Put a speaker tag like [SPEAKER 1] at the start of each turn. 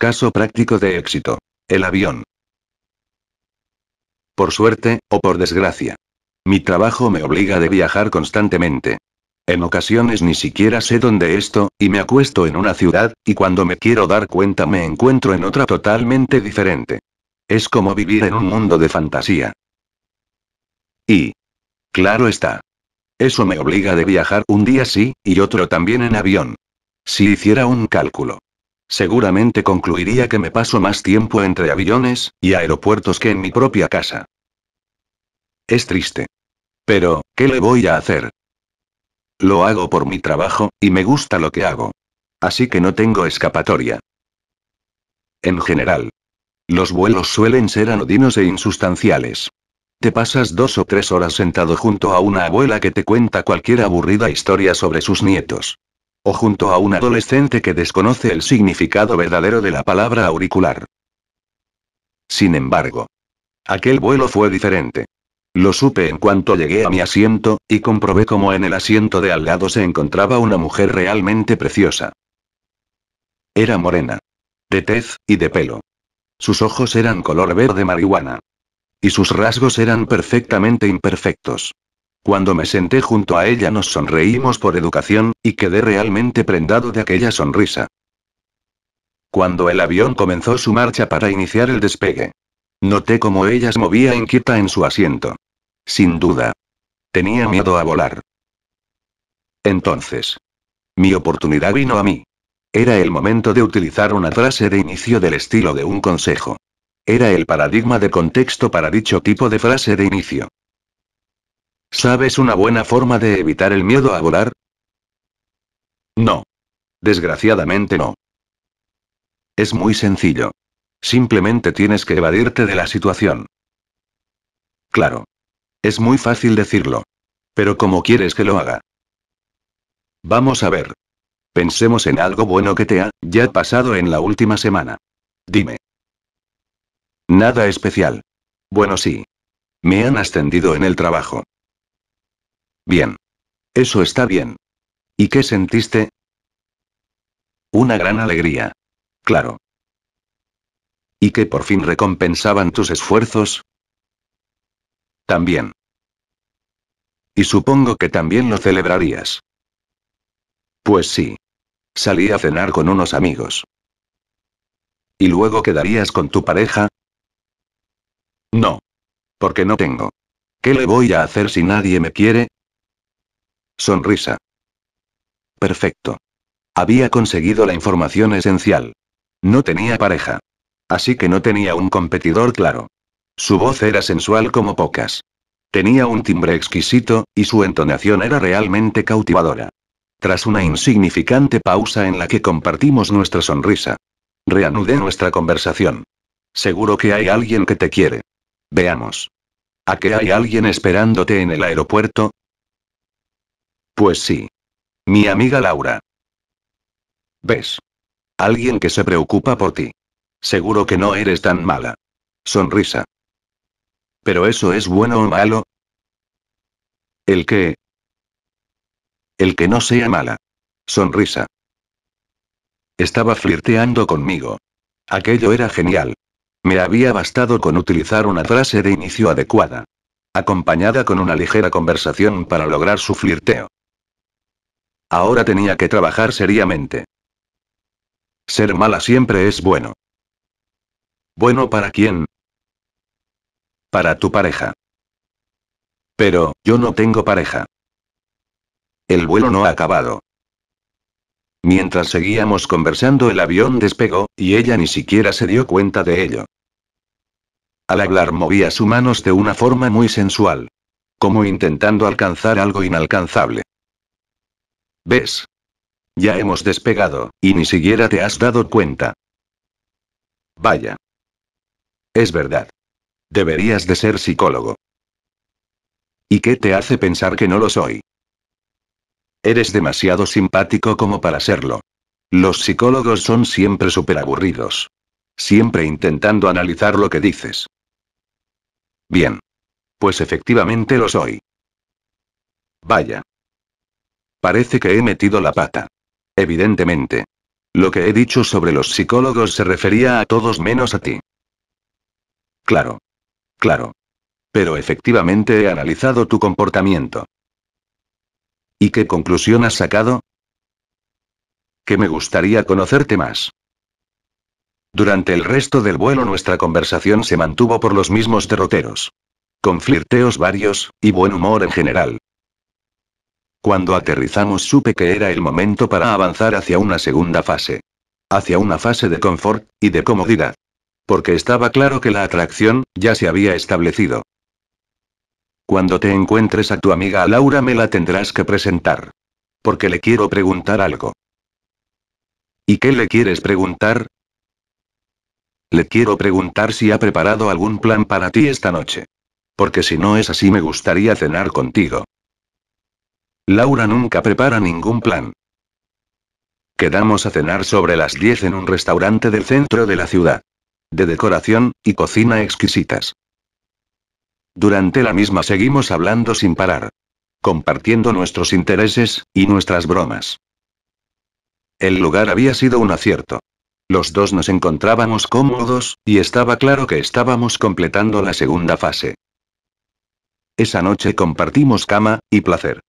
[SPEAKER 1] Caso práctico de éxito. El avión. Por suerte, o por desgracia. Mi trabajo me obliga de viajar constantemente. En ocasiones ni siquiera sé dónde esto, y me acuesto en una ciudad, y cuando me quiero dar cuenta me encuentro en otra totalmente diferente. Es como vivir en un mundo de fantasía. Y... Claro está. Eso me obliga de viajar un día sí, y otro también en avión. Si hiciera un cálculo Seguramente concluiría que me paso más tiempo entre aviones y aeropuertos que en mi propia casa. Es triste. Pero, ¿qué le voy a hacer? Lo hago por mi trabajo, y me gusta lo que hago. Así que no tengo escapatoria. En general. Los vuelos suelen ser anodinos e insustanciales. Te pasas dos o tres horas sentado junto a una abuela que te cuenta cualquier aburrida historia sobre sus nietos. O junto a un adolescente que desconoce el significado verdadero de la palabra auricular. Sin embargo, aquel vuelo fue diferente. Lo supe en cuanto llegué a mi asiento, y comprobé cómo en el asiento de al lado se encontraba una mujer realmente preciosa. Era morena. De tez, y de pelo. Sus ojos eran color verde marihuana. Y sus rasgos eran perfectamente imperfectos. Cuando me senté junto a ella nos sonreímos por educación, y quedé realmente prendado de aquella sonrisa. Cuando el avión comenzó su marcha para iniciar el despegue. Noté cómo ella se movía inquieta en su asiento. Sin duda. Tenía miedo a volar. Entonces. Mi oportunidad vino a mí. Era el momento de utilizar una frase de inicio del estilo de un consejo. Era el paradigma de contexto para dicho tipo de frase de inicio. ¿Sabes una buena forma de evitar el miedo a volar? No. Desgraciadamente no. Es muy sencillo. Simplemente tienes que evadirte de la situación. Claro. Es muy fácil decirlo. Pero ¿cómo quieres que lo haga? Vamos a ver. Pensemos en algo bueno que te ha ya pasado en la última semana. Dime. Nada especial. Bueno, sí. Me han ascendido en el trabajo. Bien. Eso está bien. ¿Y qué sentiste? Una gran alegría. Claro. ¿Y que por fin recompensaban tus esfuerzos? También. Y supongo que también lo celebrarías. Pues sí. Salí a cenar con unos amigos. ¿Y luego quedarías con tu pareja? No. Porque no tengo. ¿Qué le voy a hacer si nadie me quiere? Sonrisa. Perfecto. Había conseguido la información esencial. No tenía pareja. Así que no tenía un competidor claro. Su voz era sensual como pocas. Tenía un timbre exquisito, y su entonación era realmente cautivadora. Tras una insignificante pausa en la que compartimos nuestra sonrisa, reanudé nuestra conversación. Seguro que hay alguien que te quiere. Veamos. ¿A qué hay alguien esperándote en el aeropuerto? Pues sí. Mi amiga Laura. ¿Ves? Alguien que se preocupa por ti. Seguro que no eres tan mala. Sonrisa. ¿Pero eso es bueno o malo? El que... El que no sea mala. Sonrisa. Estaba flirteando conmigo. Aquello era genial. Me había bastado con utilizar una frase de inicio adecuada. Acompañada con una ligera conversación para lograr su flirteo. Ahora tenía que trabajar seriamente. Ser mala siempre es bueno. ¿Bueno para quién? Para tu pareja. Pero, yo no tengo pareja. El vuelo no ha acabado. Mientras seguíamos conversando el avión despegó, y ella ni siquiera se dio cuenta de ello. Al hablar movía sus manos de una forma muy sensual. Como intentando alcanzar algo inalcanzable. ¿Ves? Ya hemos despegado, y ni siquiera te has dado cuenta. Vaya. Es verdad. Deberías de ser psicólogo. ¿Y qué te hace pensar que no lo soy? Eres demasiado simpático como para serlo. Los psicólogos son siempre súper aburridos. Siempre intentando analizar lo que dices. Bien. Pues efectivamente lo soy. Vaya. Parece que he metido la pata. Evidentemente. Lo que he dicho sobre los psicólogos se refería a todos menos a ti. Claro. Claro. Pero efectivamente he analizado tu comportamiento. ¿Y qué conclusión has sacado? Que me gustaría conocerte más. Durante el resto del vuelo nuestra conversación se mantuvo por los mismos derroteros. Con flirteos varios, y buen humor en general. Cuando aterrizamos supe que era el momento para avanzar hacia una segunda fase. Hacia una fase de confort, y de comodidad. Porque estaba claro que la atracción, ya se había establecido. Cuando te encuentres a tu amiga Laura me la tendrás que presentar. Porque le quiero preguntar algo. ¿Y qué le quieres preguntar? Le quiero preguntar si ha preparado algún plan para ti esta noche. Porque si no es así me gustaría cenar contigo. Laura nunca prepara ningún plan. Quedamos a cenar sobre las 10 en un restaurante del centro de la ciudad. De decoración y cocina exquisitas. Durante la misma seguimos hablando sin parar. Compartiendo nuestros intereses y nuestras bromas. El lugar había sido un acierto. Los dos nos encontrábamos cómodos, y estaba claro que estábamos completando la segunda fase. Esa noche compartimos cama y placer.